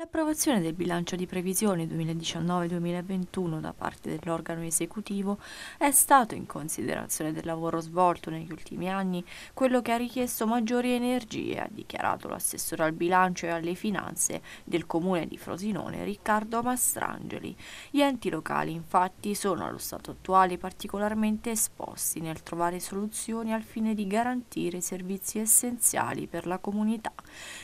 L'approvazione del bilancio di previsione 2019-2021 da parte dell'organo esecutivo è stato, in considerazione del lavoro svolto negli ultimi anni, quello che ha richiesto maggiori energie, ha dichiarato l'assessore al bilancio e alle finanze del comune di Frosinone Riccardo Mastrangeli. Gli enti locali, infatti, sono allo stato attuale particolarmente esposti nel trovare soluzioni al fine di garantire servizi essenziali per la comunità.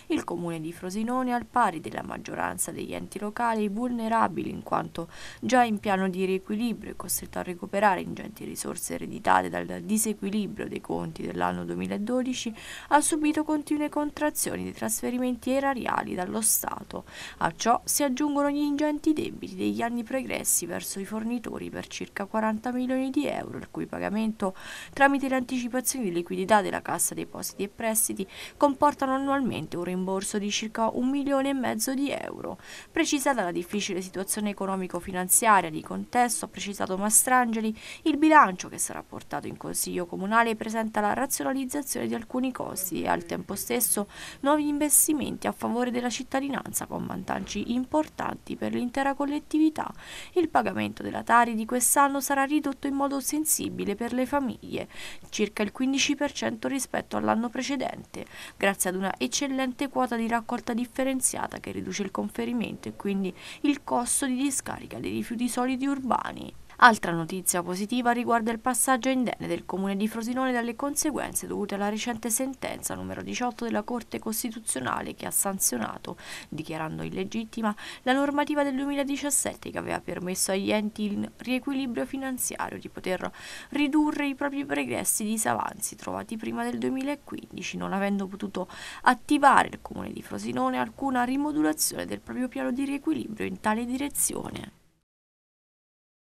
Il comune di Frosinone, al pari della maggior maggioranza degli enti locali, vulnerabili in quanto già in piano di riequilibrio e costretto a recuperare ingenti risorse ereditate dal disequilibrio dei conti dell'anno 2012, ha subito continue contrazioni dei trasferimenti erariali dallo Stato. A ciò si aggiungono gli ingenti debiti degli anni pregressi verso i fornitori per circa 40 milioni di euro, il cui pagamento tramite le anticipazioni di liquidità della Cassa Depositi e Prestiti comportano annualmente un rimborso di circa un milione e mezzo di euro. Precisata la difficile situazione economico-finanziaria di contesto, ha precisato Mastrangeli, il bilancio che sarà portato in Consiglio Comunale presenta la razionalizzazione di alcuni costi e al tempo stesso nuovi investimenti a favore della cittadinanza con vantaggi importanti per l'intera collettività. Il pagamento della Tari di quest'anno sarà ridotto in modo sensibile per le famiglie, circa il 15% rispetto all'anno precedente, grazie ad una eccellente quota di raccolta differenziata che riduce il conferimento e quindi il costo di discarica dei rifiuti solidi urbani. Altra notizia positiva riguarda il passaggio indenne del Comune di Frosinone dalle conseguenze dovute alla recente sentenza numero 18 della Corte Costituzionale che ha sanzionato, dichiarando illegittima, la normativa del 2017 che aveva permesso agli enti il riequilibrio finanziario di poter ridurre i propri pregressi disavanzi trovati prima del 2015, non avendo potuto attivare il Comune di Frosinone alcuna rimodulazione del proprio piano di riequilibrio in tale direzione.